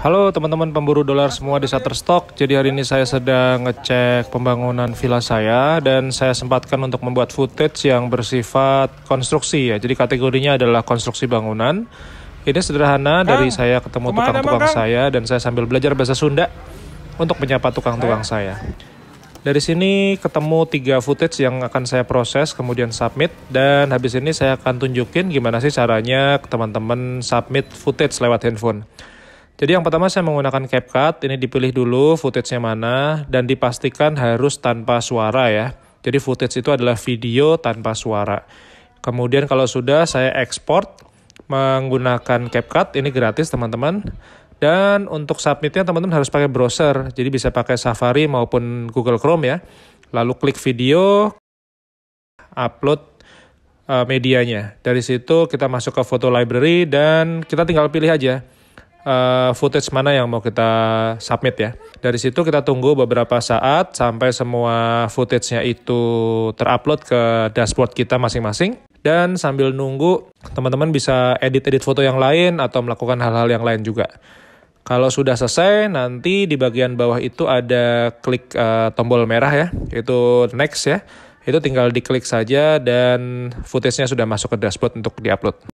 Halo teman-teman pemburu dolar semua di Shutterstock. Jadi hari ini saya sedang ngecek pembangunan villa saya dan saya sempatkan untuk membuat footage yang bersifat konstruksi ya. Jadi kategorinya adalah konstruksi bangunan. Ini sederhana dari saya ketemu tukang-tukang saya dan saya sambil belajar bahasa Sunda untuk menyapa tukang-tukang saya. Dari sini ketemu tiga footage yang akan saya proses kemudian submit dan habis ini saya akan tunjukin gimana sih caranya teman-teman submit footage lewat handphone. Jadi yang pertama saya menggunakan CapCut, ini dipilih dulu footage-nya mana, dan dipastikan harus tanpa suara ya. Jadi footage itu adalah video tanpa suara. Kemudian kalau sudah saya export menggunakan CapCut, ini gratis teman-teman. Dan untuk submitnya teman-teman harus pakai browser, jadi bisa pakai Safari maupun Google Chrome ya. Lalu klik video, upload eh, medianya. Dari situ kita masuk ke foto library dan kita tinggal pilih aja uh, footage mana yang mau kita submit ya. Dari situ kita tunggu beberapa saat sampai semua footage-nya itu terupload ke dashboard kita masing-masing. Dan sambil nunggu, teman-teman bisa edit-edit foto yang lain atau melakukan hal-hal yang lain juga. Kalau sudah selesai, nanti di bagian bawah itu ada klik uh, tombol merah ya, itu next ya. Itu tinggal diklik saja dan footage-nya sudah masuk ke dashboard untuk diupload.